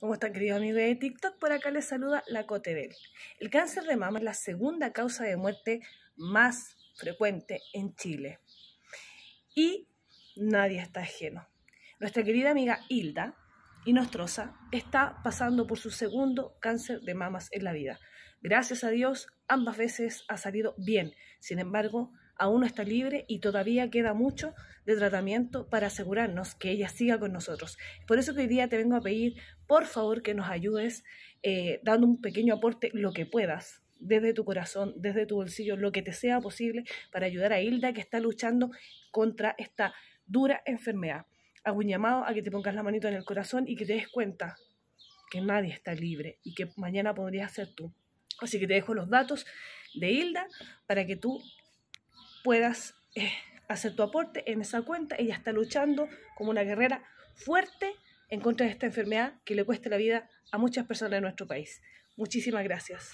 ¿Cómo están, queridos amigos de TikTok? Por acá les saluda la Cotebel. El cáncer de mama es la segunda causa de muerte más frecuente en Chile. Y nadie está ajeno. Nuestra querida amiga Hilda y Inostrosa está pasando por su segundo cáncer de mamas en la vida. Gracias a Dios, ambas veces ha salido bien. Sin embargo, aún no está libre y todavía queda mucho de tratamiento para asegurarnos que ella siga con nosotros. Por eso que hoy día te vengo a pedir, por favor, que nos ayudes eh, dando un pequeño aporte, lo que puedas, desde tu corazón, desde tu bolsillo, lo que te sea posible para ayudar a Hilda que está luchando contra esta dura enfermedad. Hago un llamado a que te pongas la manito en el corazón y que te des cuenta que nadie está libre y que mañana podrías ser tú. Así que te dejo los datos de Hilda para que tú puedas eh, hacer tu aporte en esa cuenta. Ella está luchando como una guerrera fuerte en contra de esta enfermedad que le cuesta la vida a muchas personas de nuestro país. Muchísimas gracias.